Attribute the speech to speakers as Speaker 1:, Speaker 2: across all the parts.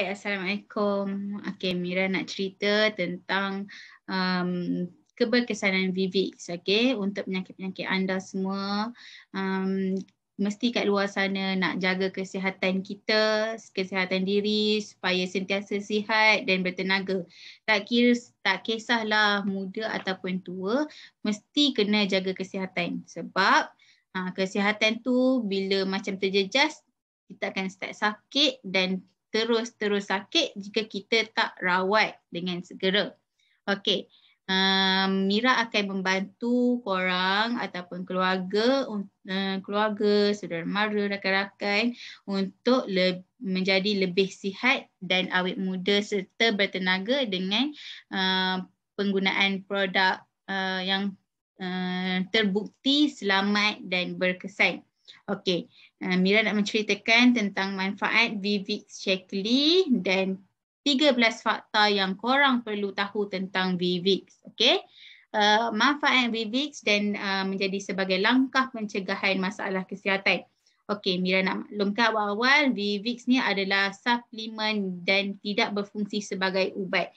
Speaker 1: Hai, Assalamualaikum. Okay, Mira nak cerita tentang um, keberkesanan Vivix okay, untuk penyakit-penyakit anda semua. Um, mesti kat luar sana nak jaga kesihatan kita, kesihatan diri supaya sentiasa sihat dan bertenaga. Tak kira tak kisahlah muda ataupun tua, mesti kena jaga kesihatan sebab ha, kesihatan tu bila macam terjejas kita akan start sakit dan terus-terus sakit jika kita tak rawat dengan segera. Okey. Um, Mira akan membantu korang ataupun keluarga uh, keluarga, saudara mara, rakan-rakan untuk le- menjadi lebih sihat dan awet muda serta bertenaga dengan uh, penggunaan produk uh, yang uh, terbukti selamat dan berkesan. Okey, uh, Mira nak menceritakan tentang manfaat Vivix Shackley dan 13 fakta yang korang perlu tahu tentang Vivix. Okey, uh, manfaat Vivix dan uh, menjadi sebagai langkah pencegahan masalah kesihatan. Okey, Mira nak maklumkan awal-awal Vivix ni adalah suplemen dan tidak berfungsi sebagai ubat.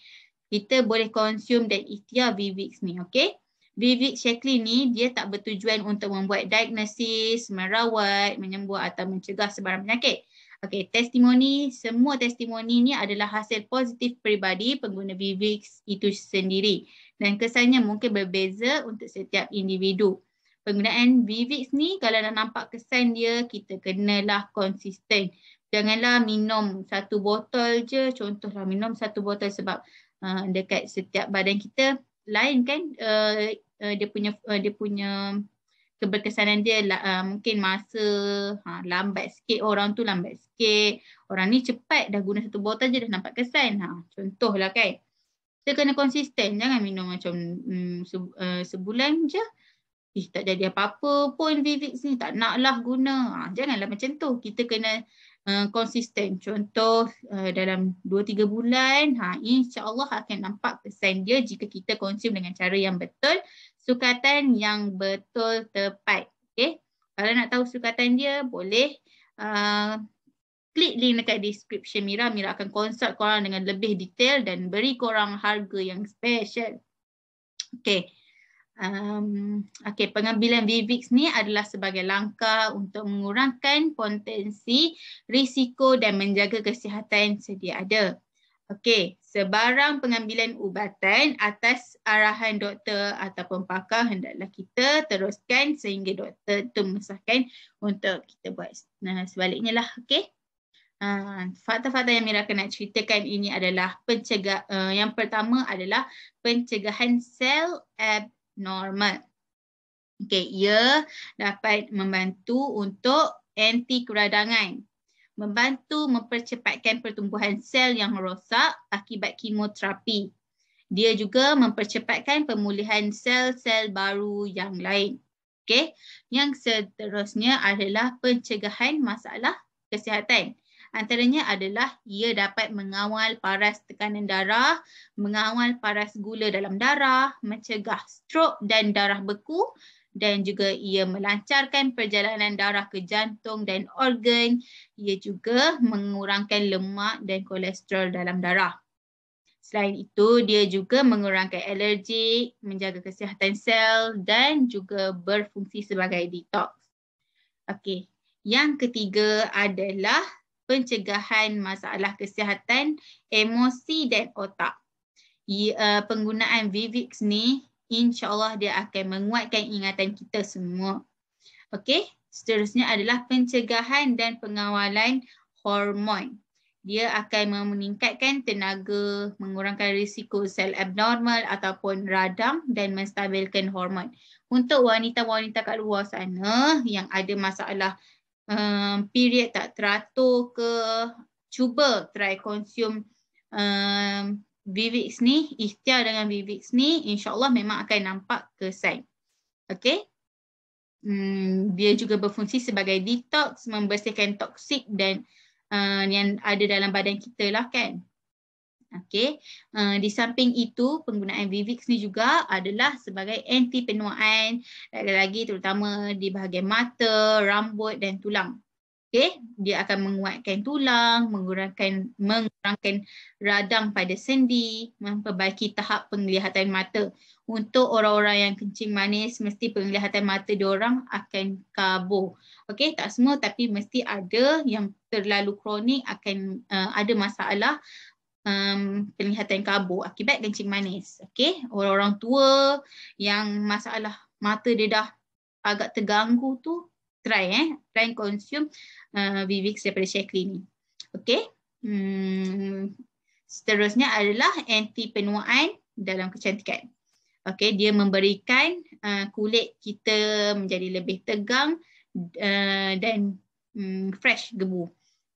Speaker 1: Kita boleh konsum dan ikhtiar Vivix ni, okey? Vivid Shackley ni dia tak bertujuan untuk membuat diagnosis, merawat, menyembuh atau mencegah sebarang penyakit. Okay, testimoni, semua testimoni ni adalah hasil positif peribadi pengguna Vivix itu sendiri dan kesannya mungkin berbeza untuk setiap individu. Penggunaan Vivix ni kalau nak nampak kesan dia, kita kenalah konsisten. Janganlah minum satu botol je, contohlah minum satu botol sebab uh, dekat setiap badan kita lain kan uh, uh, dia punya uh, dia punya keberkesanan dia uh, mungkin masa ha, lambat sikit orang tu lambat sikit orang ni cepat dah guna satu botol je dah nampak kesan ha contohlah kan kita kena konsisten jangan minum macam um, se, uh, sebulan je Ih, tak jadi apa-apa pun Vivix ni tak naklah guna ha, janganlah macam tu kita kena Eh, konsisten. Contoh uh, dalam 2-3 bulan, ha, insya Allah akan nampak pesan dia jika kita konsum dengan cara yang betul, sukatan yang betul tepat. Okay? Kalau nak tahu sukatan dia, boleh uh, klik link dekat description Mira. Mira akan consult korang dengan lebih detail dan beri korang harga yang special. Okay um, okay, pengambilan VIVIX ni adalah sebagai langkah untuk mengurangkan potensi risiko dan menjaga kesihatan sedia ada. Okey, sebarang pengambilan ubatan atas arahan doktor ataupun pakar hendaklah kita teruskan sehingga doktor itu mengesahkan untuk kita buat nah, sebaliknya lah. Okay, uh, ha, fakta-fakta yang Mira akan ceritakan ini adalah pencegah, eh, uh, yang pertama adalah pencegahan sel normal. Okey, ia dapat membantu untuk anti keradangan, membantu mempercepatkan pertumbuhan sel yang rosak akibat kemoterapi. Dia juga mempercepatkan pemulihan sel-sel baru yang lain. Okey, yang seterusnya adalah pencegahan masalah kesihatan. Antaranya adalah ia dapat mengawal paras tekanan darah, mengawal paras gula dalam darah, mencegah strok dan darah beku dan juga ia melancarkan perjalanan darah ke jantung dan organ. Ia juga mengurangkan lemak dan kolesterol dalam darah. Selain itu, dia juga mengurangkan alergi, menjaga kesihatan sel dan juga berfungsi sebagai detox. Okey, yang ketiga adalah pencegahan masalah kesihatan emosi dan otak. Eh, penggunaan Vivix ni insyaAllah dia akan menguatkan ingatan kita semua. Okey, seterusnya adalah pencegahan dan pengawalan hormon. Dia akan meningkatkan tenaga, mengurangkan risiko sel abnormal ataupun radang dan menstabilkan hormon. Untuk wanita-wanita kat luar sana yang ada masalah um, period tak teratur ke, cuba try consume um, Vivix ni, ikhtiar dengan Vivix ni, insyaAllah memang akan nampak kesan. Okay. Hmm, dia juga berfungsi sebagai detox, membersihkan toksik dan uh, yang ada dalam badan kita lah kan. Okey, uh, di samping itu penggunaan Vivix ni juga adalah sebagai anti penuaan lagi-lagi terutama di bahagian mata, rambut dan tulang. Okey, dia akan menguatkan tulang, mengurangkan mengurangkan radang pada sendi, memperbaiki tahap penglihatan mata. Untuk orang-orang yang kencing manis, mesti penglihatan mata orang akan kabur. Okey, tak semua tapi mesti ada yang terlalu kronik akan uh, ada masalah um, penglihatan kabur akibat kencing manis. Okay. Orang-orang tua yang masalah mata dia dah agak terganggu tu, try eh. Try and consume uh, Vivix daripada Shackley ni. Okay. Hmm. Seterusnya adalah anti penuaan dalam kecantikan. Okay, dia memberikan uh, kulit kita menjadi lebih tegang uh, dan um, fresh gebu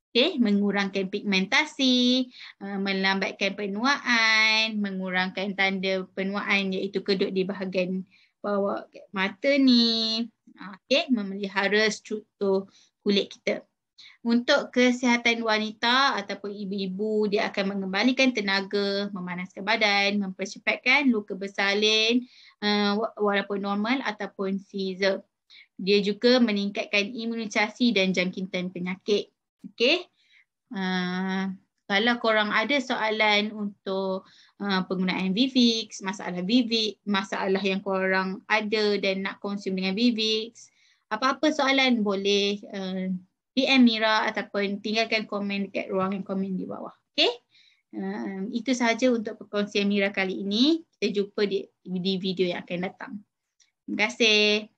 Speaker 1: okay, mengurangkan pigmentasi, eh, melambatkan penuaan, mengurangkan tanda penuaan iaitu kedut di bahagian bawah mata ni, ah, okay, memelihara struktur kulit kita. Untuk kesihatan wanita ataupun ibu-ibu, dia akan mengembalikan tenaga, memanaskan badan, mempercepatkan luka bersalin uh, walaupun normal ataupun seizure. Dia juga meningkatkan imunisasi dan jangkitan penyakit. Okay. Uh, ah, kalau korang ada soalan untuk uh, penggunaan Vivix, masalah Vivix, masalah yang korang ada dan nak konsum dengan Vivix, apa-apa soalan boleh uh, ah, PM Mira ataupun tinggalkan komen dekat ruang yang komen di bawah. Okay. Um, itu sahaja untuk perkongsian Mira kali ini. Kita jumpa di, di video yang akan datang. Terima kasih.